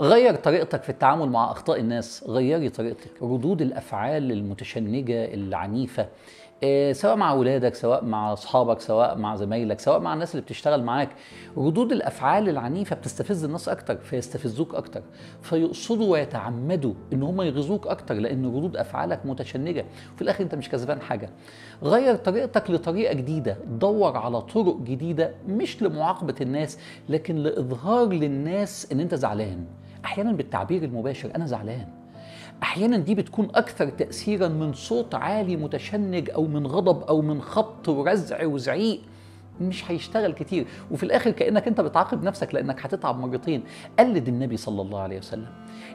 غير طريقتك في التعامل مع اخطاء الناس غيري طريقتك ردود الافعال المتشنجه العنيفه آه، سواء مع اولادك سواء مع اصحابك سواء مع زمايلك سواء مع الناس اللي بتشتغل معاك ردود الافعال العنيفه بتستفز الناس اكتر فيستفزوك اكتر فيقصدوا ويتعمدوا ان هم يغيظوك اكتر لان ردود افعالك متشنجه وفي الاخر انت مش كسبان حاجه غير طريقتك لطريقه جديده دور على طرق جديده مش لمعاقبه الناس لكن لاظهار للناس ان انت زعلان احيانا بالتعبير المباشر انا زعلان احيانا دي بتكون اكثر تاثيرا من صوت عالي متشنج او من غضب او من خبط ورزع وزعيق مش هيشتغل كتير وفي الاخر كانك انت بتعاقب نفسك لانك هتتعب مرتين قلد النبي صلى الله عليه وسلم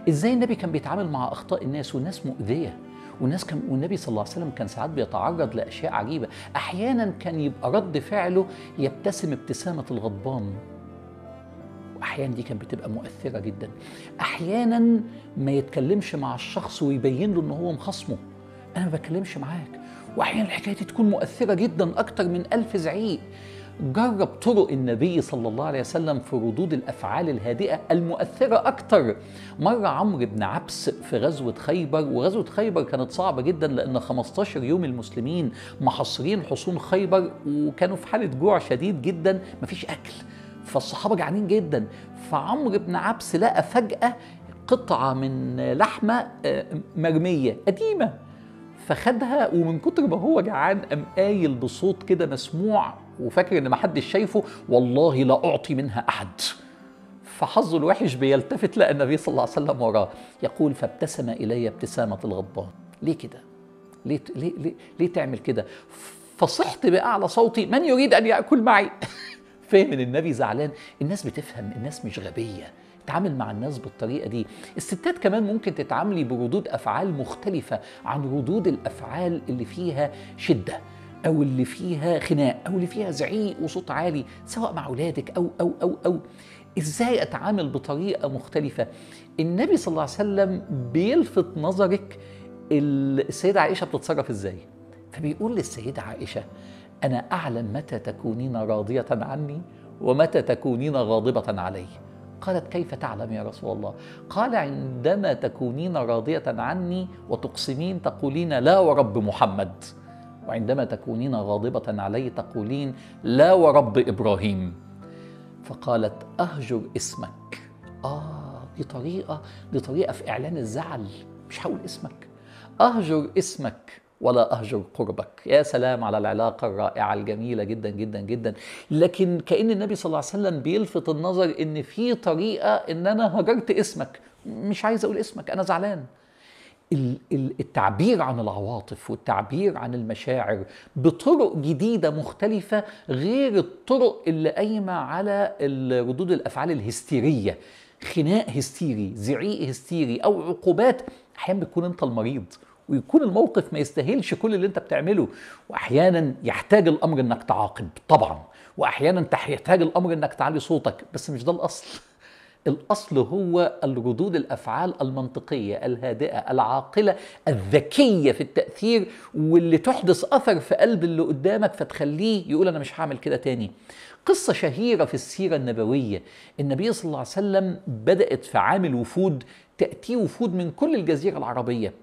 ازاي النبي كان بيتعامل مع اخطاء الناس والناس مؤذيه والناس كان والنبي صلى الله عليه وسلم كان ساعات بيتعرض لاشياء عجيبه احيانا كان يبقى رد فعله يبتسم ابتسامه الغضبان واحيانا دي كانت بتبقى مؤثره جدا احيانا ما يتكلمش مع الشخص ويبين له ان هو مخصمه انا ما بتكلمش معاك واحيانا الحكايه دي تكون مؤثره جدا اكتر من الف زعيق جرب طرق النبي صلى الله عليه وسلم في ردود الافعال الهادئه المؤثره اكتر مره عمرو بن عبس في غزوه خيبر وغزوه خيبر كانت صعبه جدا لان 15 يوم المسلمين محاصرين حصون خيبر وكانوا في حاله جوع شديد جدا مفيش اكل فالصحابه جعانين جدا فعمرو بن عبس لقى فجاه قطعه من لحمه آه، مرميه قديمه فخدها ومن كتر ما هو جعان قام قايل بصوت كده مسموع وفاكر ان ما حدش شايفه والله لا اعطي منها احد فحظه الوحش بيلتفت لقى النبي صلى الله عليه وسلم وراه يقول فابتسم الي ابتسامه الغضبان ليه كده ليه ليه ليه, ليه تعمل كده فصحت باعلى صوتي من يريد ان ياكل معي فهم ان النبي زعلان الناس بتفهم الناس مش غبيه اتعامل مع الناس بالطريقه دي الستات كمان ممكن تتعاملي بردود افعال مختلفه عن ردود الافعال اللي فيها شده او اللي فيها خناق او اللي فيها زعيق وصوت عالي سواء مع اولادك او او او او ازاي اتعامل بطريقه مختلفه النبي صلى الله عليه وسلم بيلفت نظرك السيده عائشه بتتصرف ازاي فبيقول للسيده عائشه انا اعلم متى تكونين راضيه عني ومتى تكونين غاضبه علي قالت كيف تعلم يا رسول الله قال عندما تكونين راضيه عني وتقسمين تقولين لا ورب محمد وعندما تكونين غاضبه علي تقولين لا ورب ابراهيم فقالت اهجر اسمك اه دي طريقه دي طريقه في اعلان الزعل مش هقول اسمك اهجر اسمك ولا أهجر قربك يا سلام على العلاقة الرائعة الجميلة جدا جدا جدا لكن كأن النبي صلى الله عليه وسلم بيلفت النظر إن في طريقة إن أنا هجرت اسمك مش عايز أقول اسمك أنا زعلان التعبير عن العواطف والتعبير عن المشاعر بطرق جديدة مختلفة غير الطرق اللي قايمة على ردود الأفعال الهستيرية خناق هستيري زعيق هستيري أو عقوبات أحيانا بتكون أنت المريض ويكون الموقف ما يستاهلش كل اللي انت بتعمله واحيانا يحتاج الامر انك تعاقب طبعا واحيانا يحتاج الامر انك تعلي صوتك بس مش ده الاصل الاصل هو الردود الافعال المنطقيه الهادئه العاقله الذكيه في التاثير واللي تحدث اثر في قلب اللي قدامك فتخليه يقول انا مش هعمل كده تاني قصه شهيره في السيره النبويه النبي صلى الله عليه وسلم بدات في عام الوفود تاتيه وفود من كل الجزيره العربيه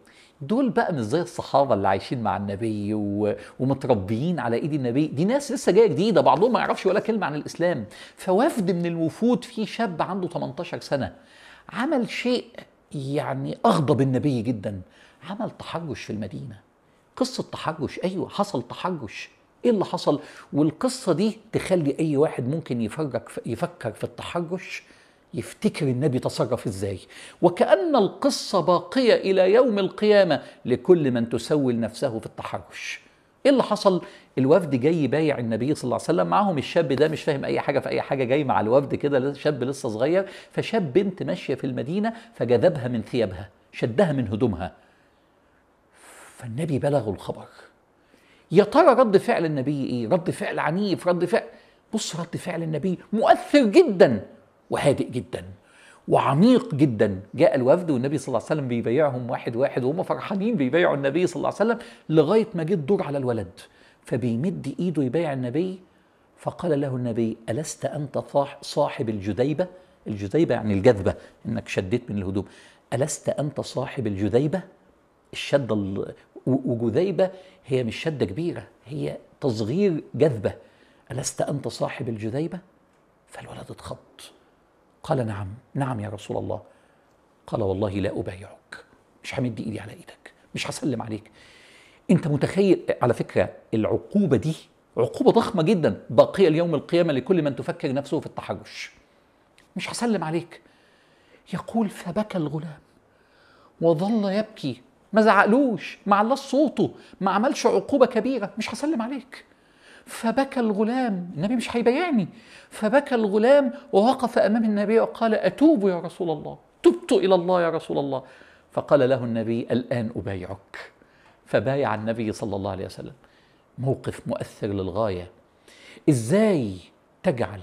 دول بقى مش زي الصحابه اللي عايشين مع النبي و... ومتربيين على ايد النبي دي ناس لسه جايه جديده بعضهم ما يعرفش ولا كلمه عن الاسلام فوفد من الوفود في شاب عنده 18 سنه عمل شيء يعني اغضب النبي جدا عمل تحرش في المدينه قصه تحرش ايوه حصل تحرش ايه اللي حصل والقصه دي تخلي اي واحد ممكن يفرك يفكر في التحرش يفتكر النبي تصرف ازاي وكأن القصة باقية إلى يوم القيامة لكل من تسول نفسه في التحرش ايه اللي حصل الوفد جاي بايع النبي صلى الله عليه وسلم معاهم الشاب ده مش فاهم اي حاجه في اي حاجه جاي مع الوفد كده شاب لسه صغير فشاب بنت ماشيه في المدينه فجذبها من ثيابها شدها من هدومها فالنبي بلغه الخبر يا ترى رد فعل النبي ايه رد فعل عنيف رد فعل بص رد فعل النبي مؤثر جدا وهادئ جدا وعميق جدا جاء الوفد والنبي صلى الله عليه وسلم بيبايعهم واحد واحد وهم فرحانين بيبايعوا النبي صلى الله عليه وسلم لغايه ما جه الدور على الولد فبيمد ايده يبايع النبي فقال له النبي الست انت صاحب الجذيبه الجذيبه يعني الجذبه انك شديت من الهدوم الست انت صاحب الجذيبه الشده وجذيبه هي مش شده كبيره هي تصغير جذبه الست انت صاحب الجذيبه فالولد اتخض قال نعم نعم يا رسول الله قال والله لا أبايعك مش همد إيدي على إيدك مش هسلم عليك أنت متخيل على فكرة العقوبة دي عقوبة ضخمة جدا باقية ليوم القيامة لكل من تفكر نفسه في التحرش مش هسلم عليك يقول فبكى الغلام وظل يبكي ما زعقلوش ما علّاش صوته ما عملش عقوبة كبيرة مش هسلم عليك فبكى الغلام النبي مش هيبيعني فبكى الغلام ووقف أمام النبي وقال أتوب يا رسول الله تبت إلى الله يا رسول الله فقال له النبي الآن أبايعك فبايع النبي صلى الله عليه وسلم موقف مؤثر للغاية إزاي تجعل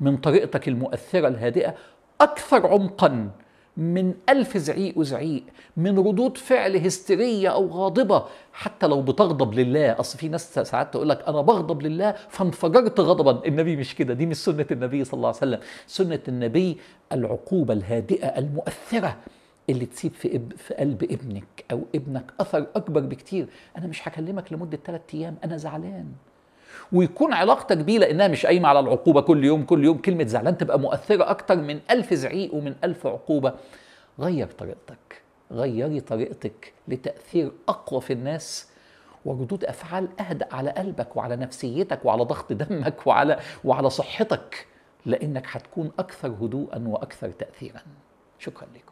من طريقتك المؤثرة الهادئة أكثر عمقا من ألف زعيق وزعيق من ردود فعل هستيرية أو غاضبة حتى لو بتغضب لله أصل في ناس ساعات تقول لك أنا بغضب لله فانفجرت غضبا النبي مش كده دي مش سنة النبي صلى الله عليه وسلم سنة النبي العقوبة الهادئة المؤثرة اللي تسيب في, إب في قلب ابنك أو ابنك أثر أكبر بكتير أنا مش هكلمك لمدة ثلاثة أيام أنا زعلان ويكون علاقتك بيه لانها مش قايمه على العقوبه كل يوم كل يوم كلمه زعلان تبقى مؤثره اكتر من ألف زعيق ومن ألف عقوبه غير طريقتك غيري طريقتك لتاثير اقوى في الناس وردود افعال اهدى على قلبك وعلى نفسيتك وعلى ضغط دمك وعلى وعلى صحتك لانك هتكون اكثر هدوءا واكثر تاثيرا شكرا لك